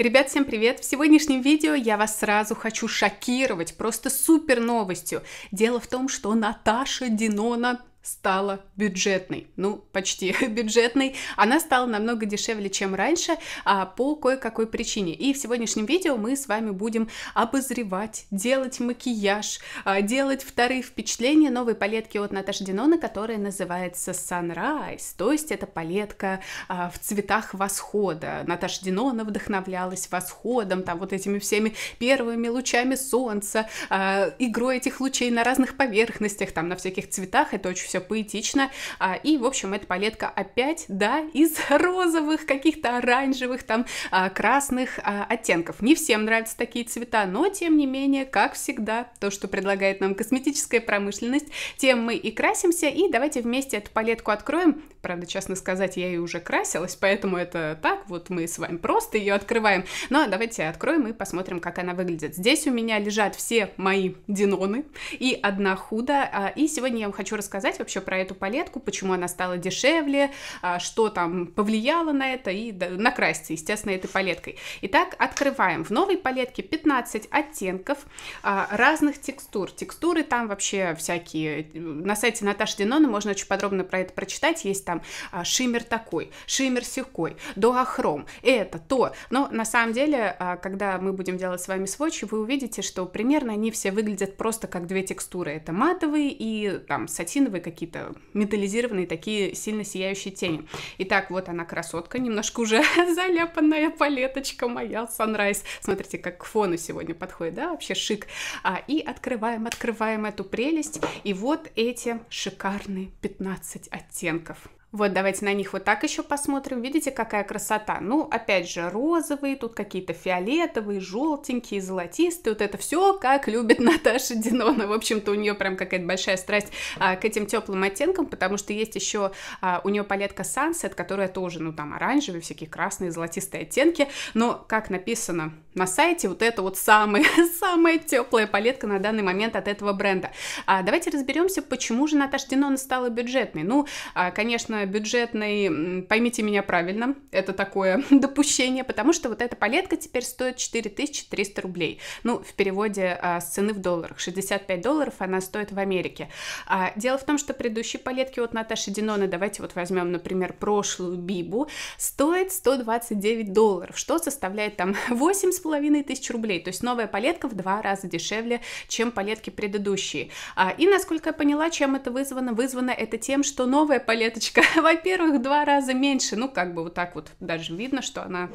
Ребят, всем привет! В сегодняшнем видео я вас сразу хочу шокировать просто супер новостью. Дело в том, что Наташа Динона стала бюджетной, ну, почти бюджетной, она стала намного дешевле, чем раньше, а, по кое-какой причине. И в сегодняшнем видео мы с вами будем обозревать, делать макияж, а, делать вторые впечатления новой палетки от Наташи Динона, которая называется Sunrise, то есть это палетка а, в цветах восхода. Наташа Динона вдохновлялась восходом, там вот этими всеми первыми лучами солнца, а, игрой этих лучей на разных поверхностях, там на всяких цветах, это очень все все поэтично. А, и, в общем, эта палетка опять, да, из розовых, каких-то оранжевых, там, а, красных а, оттенков. Не всем нравятся такие цвета, но, тем не менее, как всегда, то, что предлагает нам косметическая промышленность, тем мы и красимся. И давайте вместе эту палетку откроем. Правда, честно сказать, я ее уже красилась, поэтому это так, вот мы с вами просто ее открываем. Но ну, давайте откроем и посмотрим, как она выглядит. Здесь у меня лежат все мои диноны и одна худа. И сегодня я вам хочу рассказать вообще про эту палетку, почему она стала дешевле, а, что там повлияло на это, и накрасьте, естественно, этой палеткой. Итак, открываем. В новой палетке 15 оттенков а, разных текстур. Текстуры там вообще всякие. На сайте Наташи Динона можно очень подробно про это прочитать. Есть там а, шиммер такой, шиммер сякой, дуохром, это, то. Но на самом деле, когда мы будем делать с вами сводчи, вы увидите, что примерно они все выглядят просто как две текстуры. Это матовые и там сатиновые какие-то металлизированные такие сильно сияющие тени. Итак, вот она красотка, немножко уже заляпанная палеточка моя Sunrise. Смотрите, как к фону сегодня подходит, да, вообще шик. А, и открываем, открываем эту прелесть. И вот эти шикарные 15 оттенков. Вот, давайте на них вот так еще посмотрим. Видите, какая красота? Ну, опять же, розовые, тут какие-то фиолетовые, желтенькие, золотистые. Вот это все, как любит Наташа Динона. В общем-то, у нее прям какая-то большая страсть а, к этим теплым оттенкам, потому что есть еще а, у нее палетка Sunset, которая тоже, ну, там, оранжевые, всякие красные, золотистые оттенки. Но, как написано на сайте, вот это вот самая, самая теплая палетка на данный момент от этого бренда. А, давайте разберемся, почему же Наташа Динона стала бюджетной. Ну, а, конечно, знаю, бюджетный, поймите меня правильно, это такое допущение, потому что вот эта палетка теперь стоит 4300 рублей. Ну, в переводе а, с цены в долларах. 65 долларов она стоит в Америке. А, дело в том, что предыдущие палетки от Наташи Диноны, давайте вот возьмем, например, прошлую Бибу, стоит 129 долларов, что составляет там 8,5 тысяч рублей. То есть новая палетка в два раза дешевле, чем палетки предыдущие. А, и, насколько я поняла, чем это вызвано? Вызвано это тем, что новая палеточка во-первых, два раза меньше, ну, как бы вот так вот даже видно, что она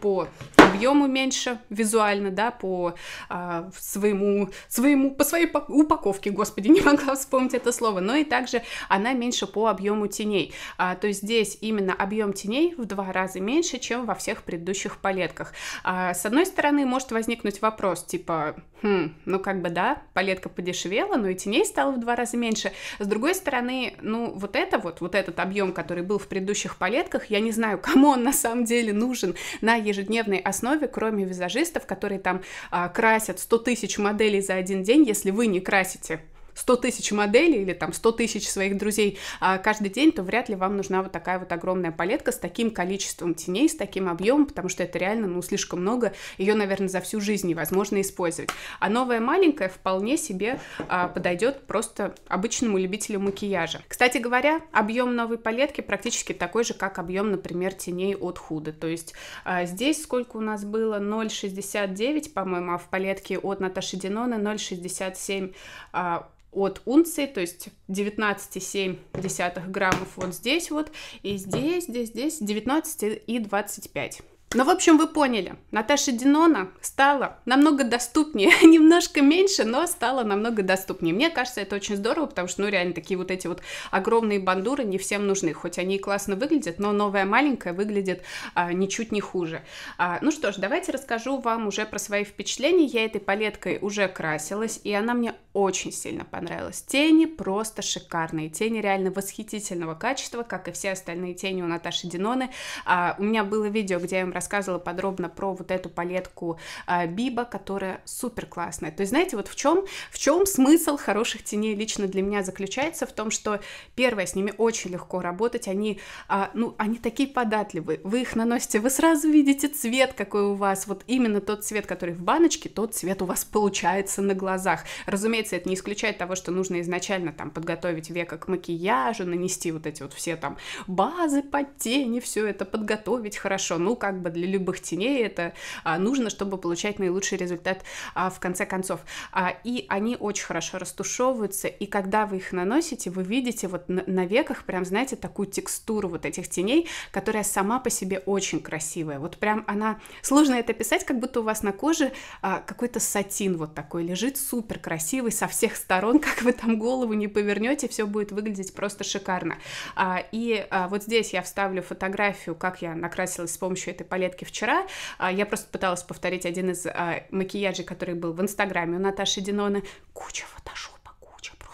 по объему меньше визуально, да, по а, своему, своему, по своей упаковке, господи, не могла вспомнить это слово, но и также она меньше по объему теней. А, то есть здесь именно объем теней в два раза меньше, чем во всех предыдущих палетках. А, с одной стороны, может возникнуть вопрос, типа, хм, ну как бы да, палетка подешевела, но и теней стало в два раза меньше. С другой стороны, ну вот это вот, вот этот объем объем, который был в предыдущих палетках, я не знаю, кому он на самом деле нужен на ежедневной основе, кроме визажистов, которые там а, красят 100 тысяч моделей за один день, если вы не красите 100 тысяч моделей или там 100 тысяч своих друзей а каждый день, то вряд ли вам нужна вот такая вот огромная палетка с таким количеством теней, с таким объемом, потому что это реально, ну, слишком много, ее, наверное, за всю жизнь невозможно использовать. А новая маленькая вполне себе а, подойдет просто обычному любителю макияжа. Кстати говоря, объем новой палетки практически такой же, как объем, например, теней от Худа. То есть а, здесь сколько у нас было? 0,69, по-моему, а в палетке от Наташи Динона 0,67 от унции, то есть 19,7 граммов вот здесь вот, и здесь, здесь, здесь 19 и 25. Ну, в общем, вы поняли. Наташа Динона стала намного доступнее, немножко меньше, но стала намного доступнее. Мне кажется, это очень здорово, потому что, ну, реально, такие вот эти вот огромные бандуры не всем нужны. Хоть они и классно выглядят, но новая маленькая выглядит а, ничуть не хуже. А, ну что ж, давайте расскажу вам уже про свои впечатления. Я этой палеткой уже красилась, и она мне очень сильно понравилась. Тени просто шикарные. Тени реально восхитительного качества, как и все остальные тени у Наташи Диноны. А, у меня было видео, где я им рассказывала, рассказывала подробно про вот эту палетку а, Биба, которая супер классная. То есть, знаете, вот в чем, в чем смысл хороших теней лично для меня заключается в том, что первое, с ними очень легко работать, они, а, ну, они такие податливые, вы их наносите, вы сразу видите цвет, какой у вас, вот именно тот цвет, который в баночке, тот цвет у вас получается на глазах. Разумеется, это не исключает того, что нужно изначально там подготовить века к макияжу, нанести вот эти вот все там базы под тени, все это подготовить хорошо, ну, как бы для любых теней это а, нужно, чтобы получать наилучший результат а, в конце концов. А, и они очень хорошо растушевываются, и когда вы их наносите, вы видите вот на веках прям, знаете, такую текстуру вот этих теней, которая сама по себе очень красивая. Вот прям она... Сложно это писать, как будто у вас на коже какой-то сатин вот такой лежит, супер красивый, со всех сторон, как вы там голову не повернете, все будет выглядеть просто шикарно. И вот здесь я вставлю фотографию, как я накрасилась с помощью этой палетки палетки вчера. А, я просто пыталась повторить один из а, макияжей, который был в Инстаграме у Наташи Диноны. Куча фотошоп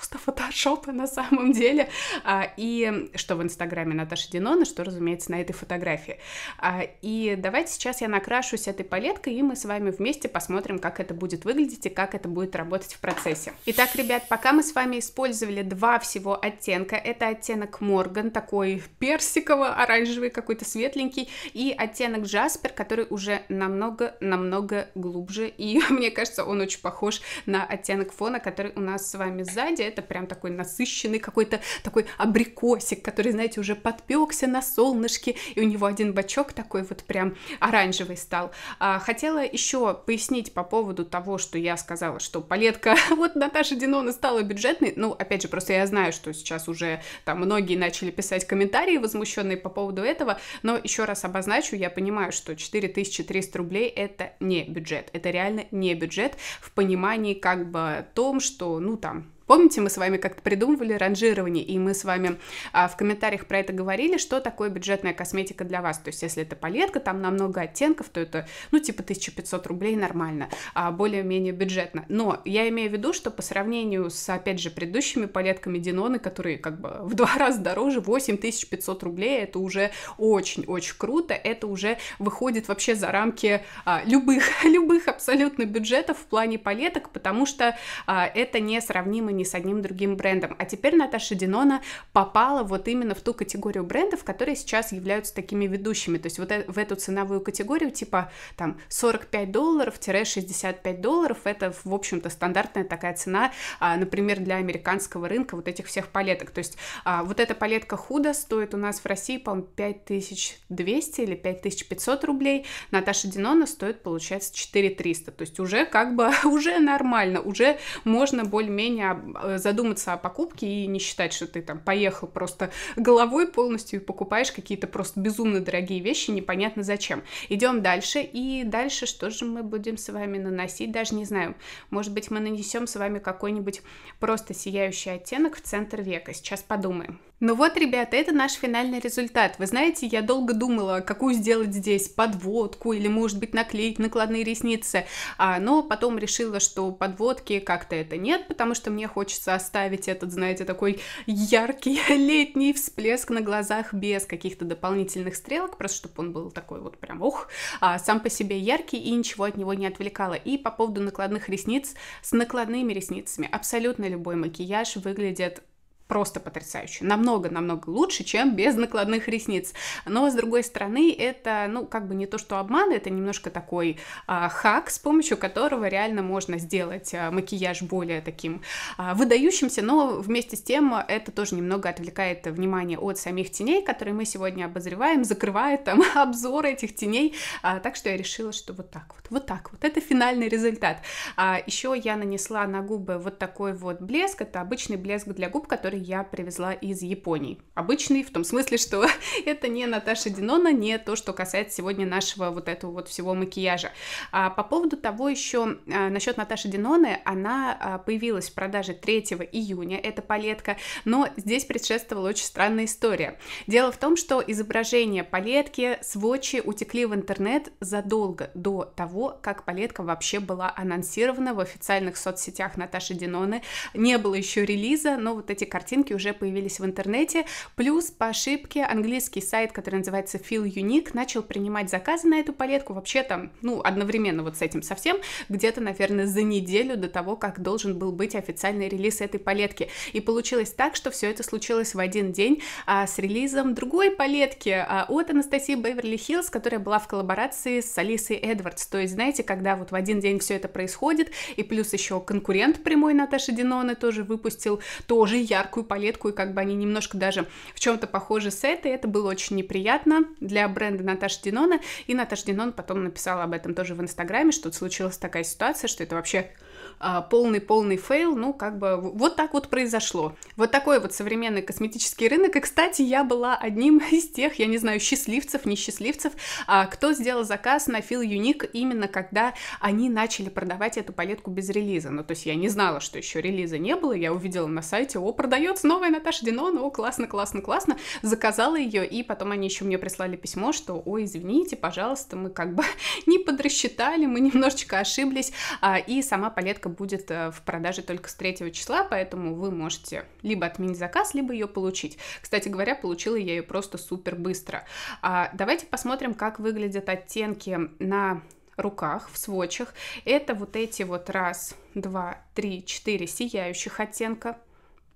просто фотошопы на самом деле, а, и что в инстаграме Наташи Динона, что, разумеется, на этой фотографии. А, и давайте сейчас я накрашусь этой палеткой, и мы с вами вместе посмотрим, как это будет выглядеть и как это будет работать в процессе. Итак, ребят, пока мы с вами использовали два всего оттенка, это оттенок Морган, такой персиково-оранжевый, какой-то светленький, и оттенок Джаспер, который уже намного-намного глубже, и мне кажется, он очень похож на оттенок фона, который у нас с вами сзади, это это прям такой насыщенный какой-то такой абрикосик, который, знаете, уже подпекся на солнышке, и у него один бачок такой вот прям оранжевый стал. А, хотела еще пояснить по поводу того, что я сказала, что палетка вот Наташа Динона стала бюджетной, ну, опять же, просто я знаю, что сейчас уже там многие начали писать комментарии возмущенные по поводу этого, но еще раз обозначу, я понимаю, что 4300 рублей это не бюджет, это реально не бюджет в понимании как бы том, что, ну, там, Помните, мы с вами как-то придумывали ранжирование, и мы с вами а, в комментариях про это говорили, что такое бюджетная косметика для вас. То есть, если это палетка, там на много оттенков, то это, ну, типа 1500 рублей нормально, а более-менее бюджетно. Но я имею в виду, что по сравнению с, опять же, предыдущими палетками Диноны, которые как бы в два раза дороже, 8500 рублей, это уже очень-очень круто, это уже выходит вообще за рамки а, любых, любых абсолютно бюджетов в плане палеток, потому что а, это несравнимо ни с одним другим брендом. А теперь Наташа Динона попала вот именно в ту категорию брендов, которые сейчас являются такими ведущими. То есть вот э, в эту ценовую категорию типа там 45 долларов-65 долларов это, в общем-то, стандартная такая цена, а, например, для американского рынка вот этих всех палеток. То есть а, вот эта палетка худо стоит у нас в России, по-моему, 5200 или 5500 рублей. Наташа Динона стоит, получается, 4300. То есть уже как бы, уже нормально, уже можно более-менее Э, задуматься о покупке и не считать, что ты там поехал просто головой полностью и покупаешь какие-то просто безумно дорогие вещи, непонятно зачем. Идем дальше, и дальше что же мы будем с вами наносить, даже не знаю. Может быть, мы нанесем с вами какой-нибудь просто сияющий оттенок в центр века. Сейчас подумаем. Ну вот, ребята, это наш финальный результат. Вы знаете, я долго думала, какую сделать здесь, подводку или, может быть, наклеить накладные ресницы, а, но потом решила, что подводки как-то это нет, потому что мне хочется оставить этот, знаете, такой яркий летний всплеск на глазах без каких-то дополнительных стрелок, просто чтобы он был такой вот прям, ух, а, сам по себе яркий и ничего от него не отвлекало. И по поводу накладных ресниц, с накладными ресницами абсолютно любой макияж выглядит просто потрясающе. Намного-намного лучше, чем без накладных ресниц. Но, с другой стороны, это, ну, как бы не то, что обман, это немножко такой а, хак, с помощью которого реально можно сделать а, макияж более таким а, выдающимся, но вместе с тем это тоже немного отвлекает внимание от самих теней, которые мы сегодня обозреваем, закрывает там обзор этих теней. А, так что я решила, что вот так вот, вот так вот. Это финальный результат. А, еще я нанесла на губы вот такой вот блеск. Это обычный блеск для губ, который который я привезла из Японии. Обычный, в том смысле, что это не Наташа Динона, не то, что касается сегодня нашего вот этого вот всего макияжа. А по поводу того еще, а, насчет Наташи Диноны, она а, появилась в продаже 3 июня, эта палетка, но здесь предшествовала очень странная история. Дело в том, что изображения палетки, сводчи утекли в интернет задолго до того, как палетка вообще была анонсирована в официальных соцсетях Наташи Диноны. Не было еще релиза, но вот эти картины картинки уже появились в интернете. Плюс по ошибке английский сайт, который называется Feel Unique, начал принимать заказы на эту палетку вообще там, ну, одновременно вот с этим совсем, где-то, наверное, за неделю до того, как должен был быть официальный релиз этой палетки. И получилось так, что все это случилось в один день а, с релизом другой палетки а, от Анастасии Беверли-Хиллз, которая была в коллаборации с Алисой Эдвардс. То есть, знаете, когда вот в один день все это происходит, и плюс еще конкурент прямой Наташи Диноны тоже выпустил тоже яркую такую палетку, и как бы они немножко даже в чем-то похожи с этой. Это было очень неприятно для бренда Наташи Динона. И Наташа Динон потом написала об этом тоже в Инстаграме, что случилась такая ситуация, что это вообще а, полный-полный фейл, ну, как бы вот так вот произошло. Вот такой вот современный косметический рынок. И, кстати, я была одним из тех, я не знаю, счастливцев, несчастливцев, а, кто сделал заказ на Feel Unique именно когда они начали продавать эту палетку без релиза. Ну, то есть я не знала, что еще релиза не было, я увидела на сайте, о, продается новая Наташа Динон, ну, о, классно, классно, классно, заказала ее, и потом они еще мне прислали письмо, что, о, извините, пожалуйста, мы как бы не подрасчитали, мы немножечко ошиблись, а, и сама палетка Заявка будет э, в продаже только с 3 числа, поэтому вы можете либо отменить заказ, либо ее получить. Кстати говоря, получила я ее просто супер быстро. А, давайте посмотрим, как выглядят оттенки на руках, в сводчах. Это вот эти вот раз, два, три, четыре сияющих оттенка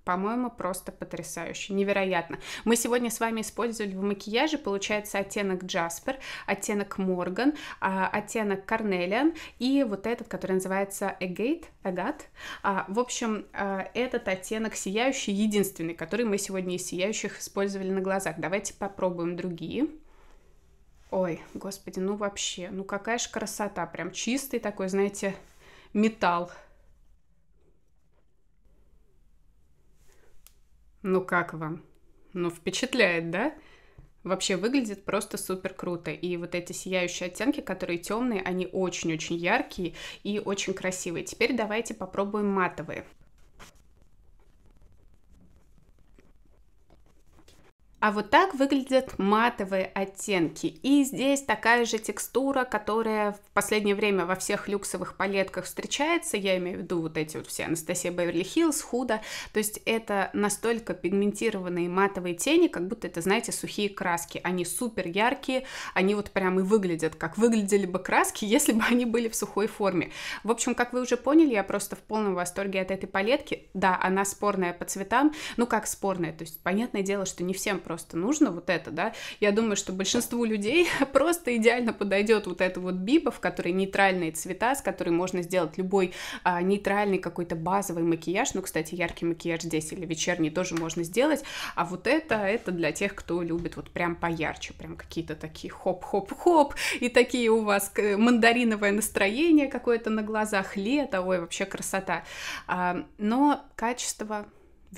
по-моему, просто потрясающе, невероятно. Мы сегодня с вами использовали в макияже, получается, оттенок Джаспер, оттенок Морган, оттенок Карнелиан и вот этот, который называется Эгейт, Агат. В общем, а, этот оттенок сияющий, единственный, который мы сегодня из сияющих использовали на глазах. Давайте попробуем другие. Ой, господи, ну вообще, ну какая же красота, прям чистый такой, знаете, металл. Ну как вам? Ну впечатляет, да? Вообще выглядит просто супер круто. И вот эти сияющие оттенки, которые темные, они очень-очень яркие и очень красивые. Теперь давайте попробуем матовые. А вот так выглядят матовые оттенки. И здесь такая же текстура, которая в последнее время во всех люксовых палетках встречается. Я имею в виду вот эти вот все Анастасия Беверли Хиллз, Худа. То есть это настолько пигментированные матовые тени, как будто это, знаете, сухие краски. Они супер яркие, они вот прям и выглядят, как выглядели бы краски, если бы они были в сухой форме. В общем, как вы уже поняли, я просто в полном восторге от этой палетки. Да, она спорная по цветам. Ну как спорная, то есть понятное дело, что не всем просто просто нужно вот это, да. Я думаю, что большинству людей просто идеально подойдет вот это вот биба, в которой нейтральные цвета, с которой можно сделать любой а, нейтральный какой-то базовый макияж. Ну, кстати, яркий макияж здесь или вечерний тоже можно сделать. А вот это, это для тех, кто любит вот прям поярче, прям какие-то такие хоп-хоп-хоп, и такие у вас э, мандариновое настроение какое-то на глазах, лето, ой, вообще красота. А, но качество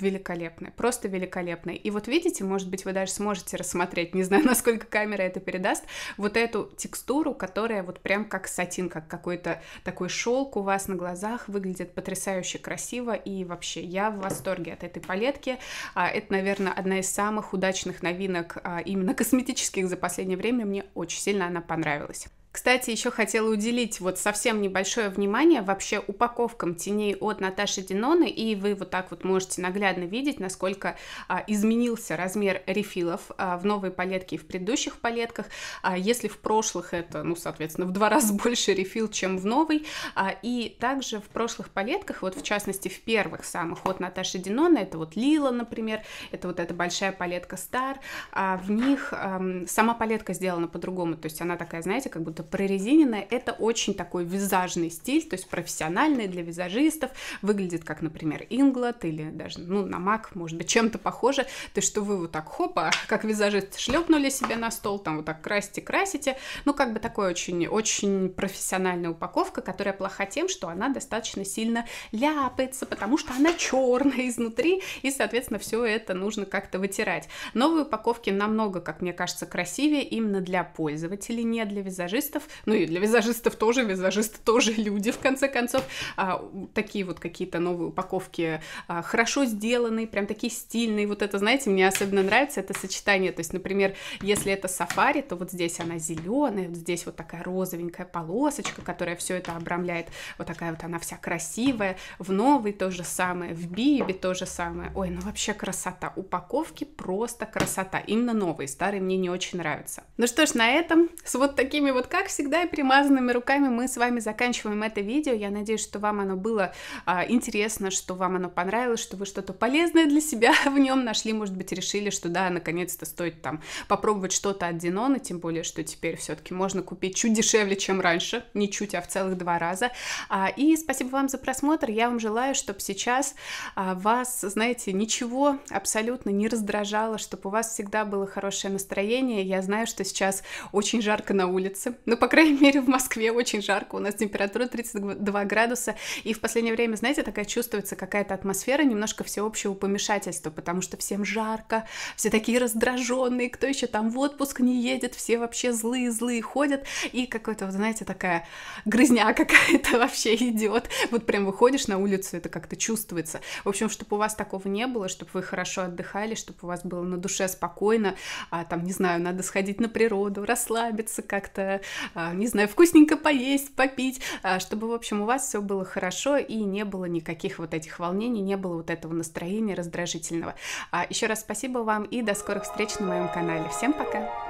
великолепны, просто великолепны. И вот видите, может быть, вы даже сможете рассмотреть, не знаю, насколько камера это передаст, вот эту текстуру, которая вот прям как сатин, как какой-то такой шелк у вас на глазах, выглядит потрясающе красиво, и вообще я в восторге от этой палетки. А, это, наверное, одна из самых удачных новинок а, именно косметических за последнее время, мне очень сильно она понравилась. Кстати, еще хотела уделить вот совсем небольшое внимание вообще упаковкам теней от Наташи Диноны, и вы вот так вот можете наглядно видеть, насколько а, изменился размер рефилов а, в новой палетке и в предыдущих палетках. А, если в прошлых это, ну, соответственно, в два раза больше рефил, чем в новой, а, и также в прошлых палетках, вот в частности в первых самых от Наташи Диноны, это вот Лила, например, это вот эта большая палетка Star, а в них а, сама палетка сделана по-другому, то есть она такая, знаете, как будто прорезиненное, это очень такой визажный стиль, то есть профессиональный для визажистов, выглядит как, например, Инглот или даже, ну, на Мак, может быть, чем-то похоже, то есть что вы вот так, хопа, как визажист, шлепнули себе на стол, там вот так красите, красите, ну, как бы такой очень, очень профессиональная упаковка, которая плоха тем, что она достаточно сильно ляпается, потому что она черная изнутри, и, соответственно, все это нужно как-то вытирать. Новые упаковки намного, как мне кажется, красивее именно для пользователей, не для визажистов, визажистов, ну и для визажистов тоже, визажисты тоже люди, в конце концов, а, такие вот какие-то новые упаковки, а, хорошо сделанные, прям такие стильные, вот это, знаете, мне особенно нравится это сочетание, то есть, например, если это сафари, то вот здесь она зеленая, вот здесь вот такая розовенькая полосочка, которая все это обрамляет, вот такая вот она вся красивая, в новый то же самое, в Бибе то же самое, ой, ну вообще красота, упаковки просто красота, именно новые, старые мне не очень нравятся. Ну что ж, на этом с вот такими вот как всегда, и примазанными руками мы с вами заканчиваем это видео. Я надеюсь, что вам оно было а, интересно, что вам оно понравилось, что вы что-то полезное для себя в нем нашли, может быть, решили, что да, наконец-то стоит там попробовать что-то от Динона, тем более, что теперь все-таки можно купить чуть дешевле, чем раньше, не чуть, а в целых два раза. А, и спасибо вам за просмотр. Я вам желаю, чтобы сейчас а, вас, знаете, ничего абсолютно не раздражало, чтобы у вас всегда было хорошее настроение. Я знаю, что сейчас очень жарко на улице, ну, по крайней мере, в Москве очень жарко, у нас температура 32 градуса, и в последнее время, знаете, такая чувствуется какая-то атмосфера немножко всеобщего помешательства, потому что всем жарко, все такие раздраженные, кто еще там в отпуск не едет, все вообще злые-злые ходят, и какой-то, вот, знаете, такая грызня какая-то вообще идет, вот прям выходишь на улицу, это как-то чувствуется. В общем, чтобы у вас такого не было, чтобы вы хорошо отдыхали, чтобы у вас было на душе спокойно, а, там, не знаю, надо сходить на природу, расслабиться как-то, а, не знаю, вкусненько поесть, попить, а, чтобы, в общем, у вас все было хорошо и не было никаких вот этих волнений, не было вот этого настроения раздражительного. А, Еще раз спасибо вам и до скорых встреч на моем канале. Всем пока!